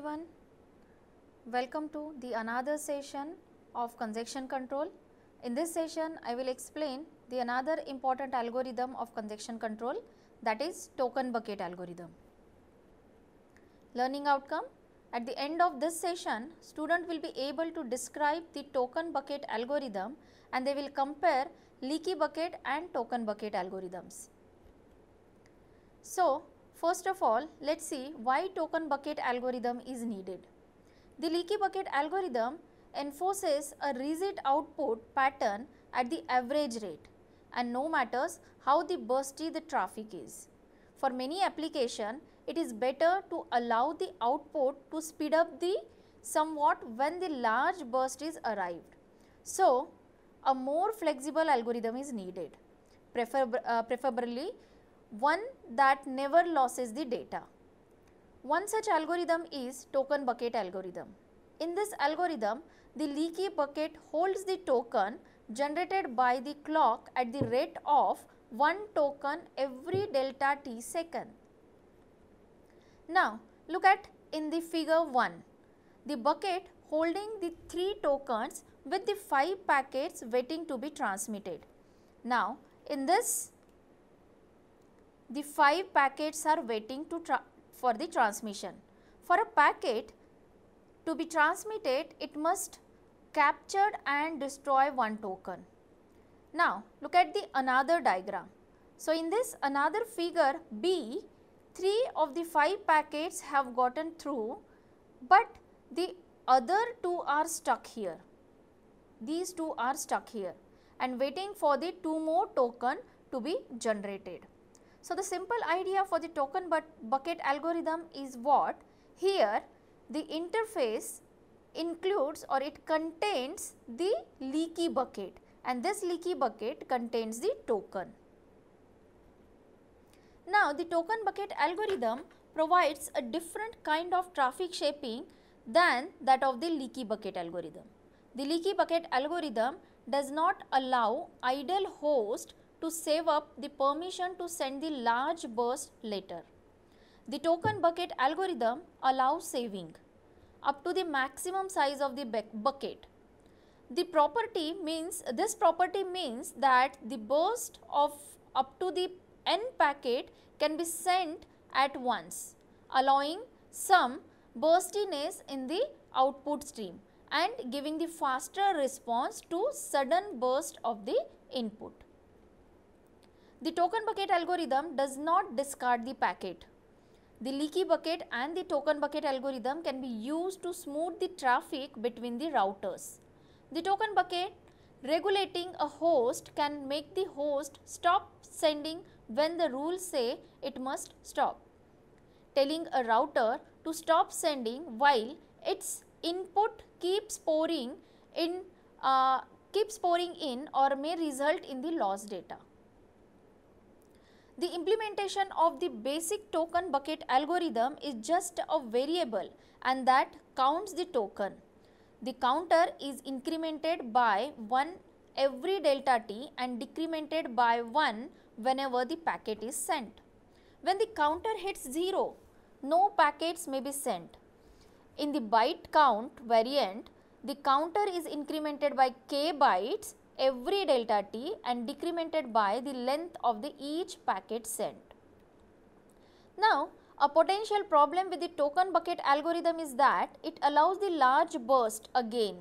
everyone welcome to the another session of congestion control in this session i will explain the another important algorithm of congestion control that is token bucket algorithm learning outcome at the end of this session student will be able to describe the token bucket algorithm and they will compare leaky bucket and token bucket algorithms so First of all, let's see why token bucket algorithm is needed. The leaky bucket algorithm enforces a reset output pattern at the average rate and no matters how the bursty the traffic is. For many application, it is better to allow the output to speed up the somewhat when the large burst is arrived. So, a more flexible algorithm is needed, uh, preferably one that never loses the data. One such algorithm is token bucket algorithm. In this algorithm, the leaky bucket holds the token generated by the clock at the rate of 1 token every delta t second. Now, look at in the figure 1, the bucket holding the 3 tokens with the 5 packets waiting to be transmitted. Now, in this the 5 packets are waiting for the transmission. For a packet to be transmitted, it must capture and destroy one token. Now, look at the another diagram. So, in this another figure B, 3 of the 5 packets have gotten through, but the other 2 are stuck here. These 2 are stuck here and waiting for the 2 more token to be generated. So, the simple idea for the token but bucket algorithm is what? Here the interface includes or it contains the leaky bucket and this leaky bucket contains the token. Now, the token bucket algorithm provides a different kind of traffic shaping than that of the leaky bucket algorithm. The leaky bucket algorithm does not allow idle host to save up the permission to send the large burst later. The token bucket algorithm allows saving up to the maximum size of the bucket. The property means this property means that the burst of up to the n packet can be sent at once allowing some burstiness in the output stream and giving the faster response to sudden burst of the input. The token bucket algorithm does not discard the packet. The leaky bucket and the token bucket algorithm can be used to smooth the traffic between the routers. The token bucket regulating a host can make the host stop sending when the rules say it must stop. Telling a router to stop sending while its input keeps pouring in uh, keeps pouring in or may result in the lost data. The implementation of the basic token bucket algorithm is just a variable and that counts the token. The counter is incremented by 1 every delta t and decremented by 1 whenever the packet is sent. When the counter hits 0, no packets may be sent. In the byte count variant, the counter is incremented by k bytes every delta t and decremented by the length of the each packet sent. Now a potential problem with the token bucket algorithm is that it allows the large burst again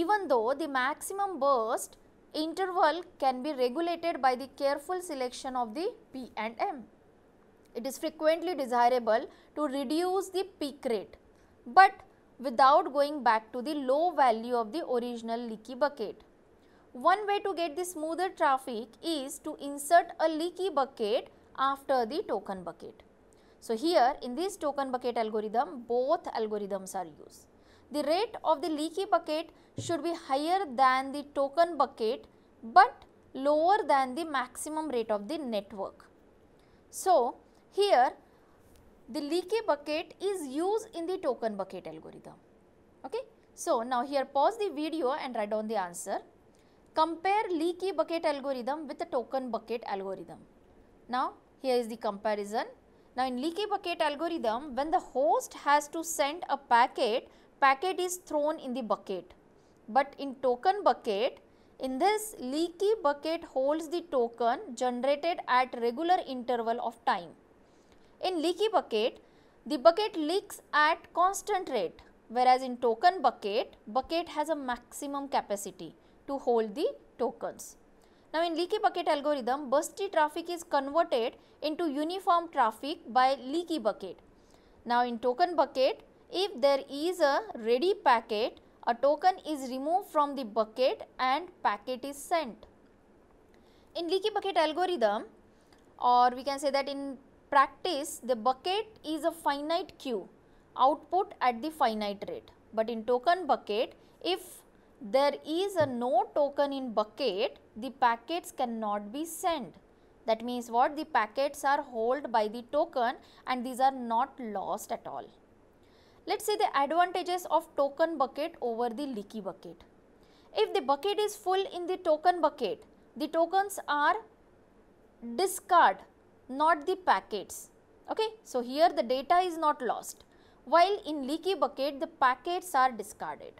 even though the maximum burst interval can be regulated by the careful selection of the P and M. It is frequently desirable to reduce the peak rate but without going back to the low value of the original leaky bucket. One way to get the smoother traffic is to insert a leaky bucket after the token bucket. So here in this token bucket algorithm, both algorithms are used. The rate of the leaky bucket should be higher than the token bucket but lower than the maximum rate of the network. So here the leaky bucket is used in the token bucket algorithm. Okay. So now here pause the video and write down the answer. Compare leaky bucket algorithm with the token bucket algorithm. Now here is the comparison. Now in leaky bucket algorithm when the host has to send a packet, packet is thrown in the bucket. But in token bucket, in this leaky bucket holds the token generated at regular interval of time. In leaky bucket, the bucket leaks at constant rate whereas in token bucket, bucket has a maximum capacity to hold the tokens. Now in leaky bucket algorithm, bursty traffic is converted into uniform traffic by leaky bucket. Now in token bucket, if there is a ready packet, a token is removed from the bucket and packet is sent. In leaky bucket algorithm or we can say that in practice the bucket is a finite queue output at the finite rate. But in token bucket if there is a no token in bucket, the packets cannot be sent. That means what? The packets are held by the token and these are not lost at all. Let's see the advantages of token bucket over the leaky bucket. If the bucket is full in the token bucket, the tokens are discard, not the packets. Okay, so here the data is not lost. While in leaky bucket, the packets are discarded.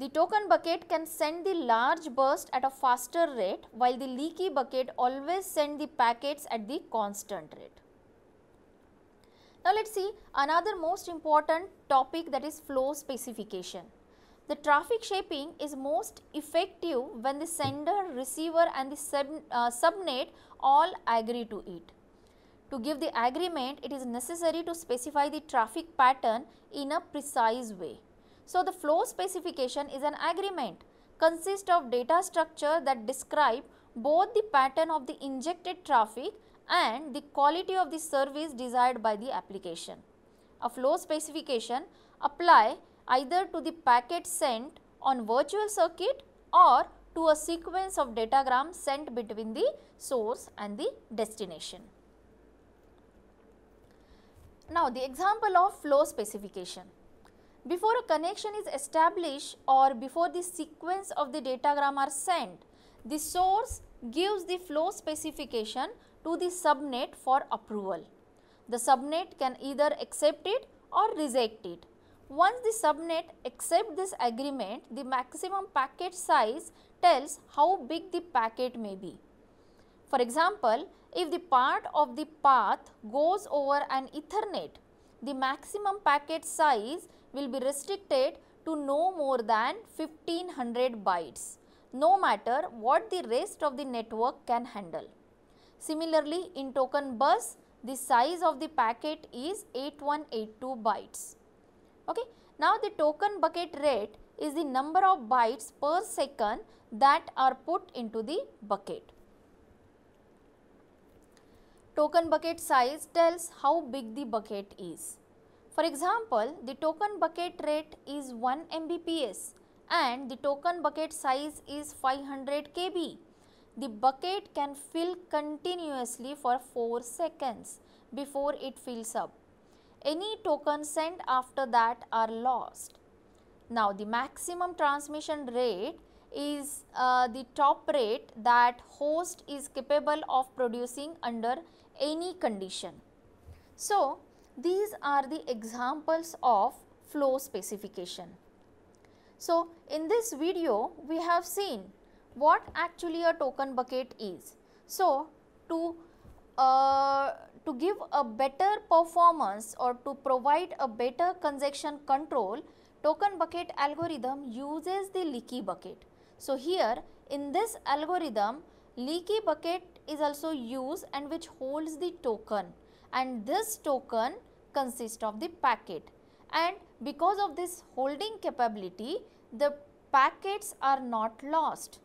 The token bucket can send the large burst at a faster rate while the leaky bucket always send the packets at the constant rate. Now let's see another most important topic that is flow specification. The traffic shaping is most effective when the sender, receiver and the sub, uh, subnet all agree to it. To give the agreement, it is necessary to specify the traffic pattern in a precise way. So the flow specification is an agreement consists of data structure that describe both the pattern of the injected traffic and the quality of the service desired by the application. A flow specification apply either to the packet sent on virtual circuit or to a sequence of datagrams sent between the source and the destination. Now the example of flow specification. Before a connection is established or before the sequence of the datagram are sent, the source gives the flow specification to the subnet for approval. The subnet can either accept it or reject it. Once the subnet accepts this agreement, the maximum packet size tells how big the packet may be. For example, if the part of the path goes over an Ethernet, the maximum packet size will be restricted to no more than 1500 bytes no matter what the rest of the network can handle. Similarly, in token bus, the size of the packet is 8182 bytes. Okay. Now, the token bucket rate is the number of bytes per second that are put into the bucket. Token bucket size tells how big the bucket is. For example, the token bucket rate is 1 Mbps and the token bucket size is 500 KB. The bucket can fill continuously for 4 seconds before it fills up. Any token sent after that are lost. Now the maximum transmission rate is uh, the top rate that host is capable of producing under any condition. So, these are the examples of flow specification. So, in this video we have seen what actually a token bucket is. So, to, uh, to give a better performance or to provide a better conjection control, token bucket algorithm uses the leaky bucket. So, here in this algorithm leaky bucket is also used and which holds the token and this token consist of the packet and because of this holding capability the packets are not lost.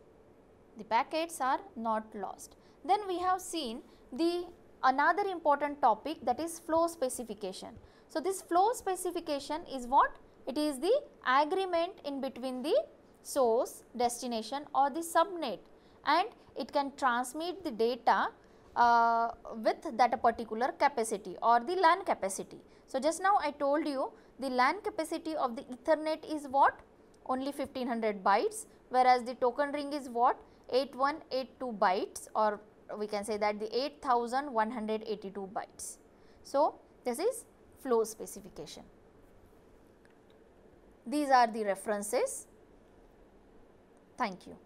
The packets are not lost. Then we have seen the another important topic that is flow specification. So, this flow specification is what? It is the agreement in between the source, destination or the subnet and it can transmit the data uh, with that particular capacity or the LAN capacity. So, just now I told you the LAN capacity of the ethernet is what? Only 1500 bytes whereas the token ring is what? 8182 bytes or we can say that the 8182 bytes. So, this is flow specification. These are the references. Thank you.